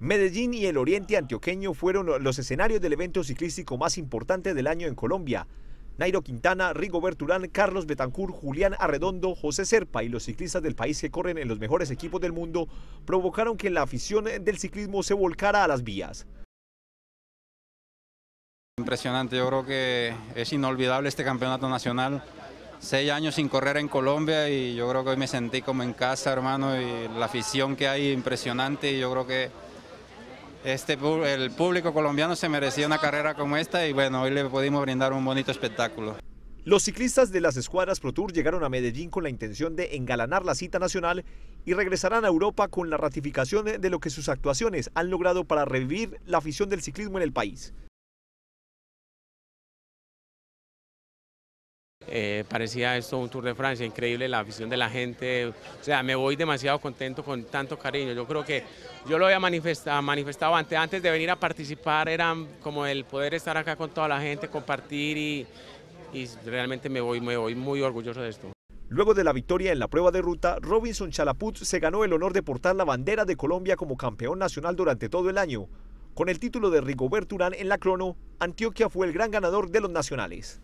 Medellín y el oriente antioqueño fueron los escenarios del evento ciclístico más importante del año en Colombia. Nairo Quintana, Rigo Urán, Carlos Betancur, Julián Arredondo, José Serpa y los ciclistas del país que corren en los mejores equipos del mundo provocaron que la afición del ciclismo se volcara a las vías. Impresionante, yo creo que es inolvidable este campeonato nacional. Seis años sin correr en Colombia y yo creo que hoy me sentí como en casa, hermano, y la afición que hay impresionante y yo creo que este el público colombiano se merecía una carrera como esta y bueno, hoy le pudimos brindar un bonito espectáculo. Los ciclistas de las escuadras Pro Tour llegaron a Medellín con la intención de engalanar la cita nacional y regresarán a Europa con la ratificación de lo que sus actuaciones han logrado para revivir la afición del ciclismo en el país. Eh, parecía esto un Tour de Francia, increíble la afición de la gente. O sea, me voy demasiado contento con tanto cariño. Yo creo que yo lo había manifestado, antes, antes de venir a participar, era como el poder estar acá con toda la gente, compartir y, realmente me voy, me voy muy orgulloso de esto. Luego de la victoria en la prueba de ruta, Robinson Chalaput se ganó el honor de portar la bandera de Colombia como campeón nacional durante todo el año. Con el título de Rigobert Urán en la crono, Antioquia fue el gran ganador de los nacionales.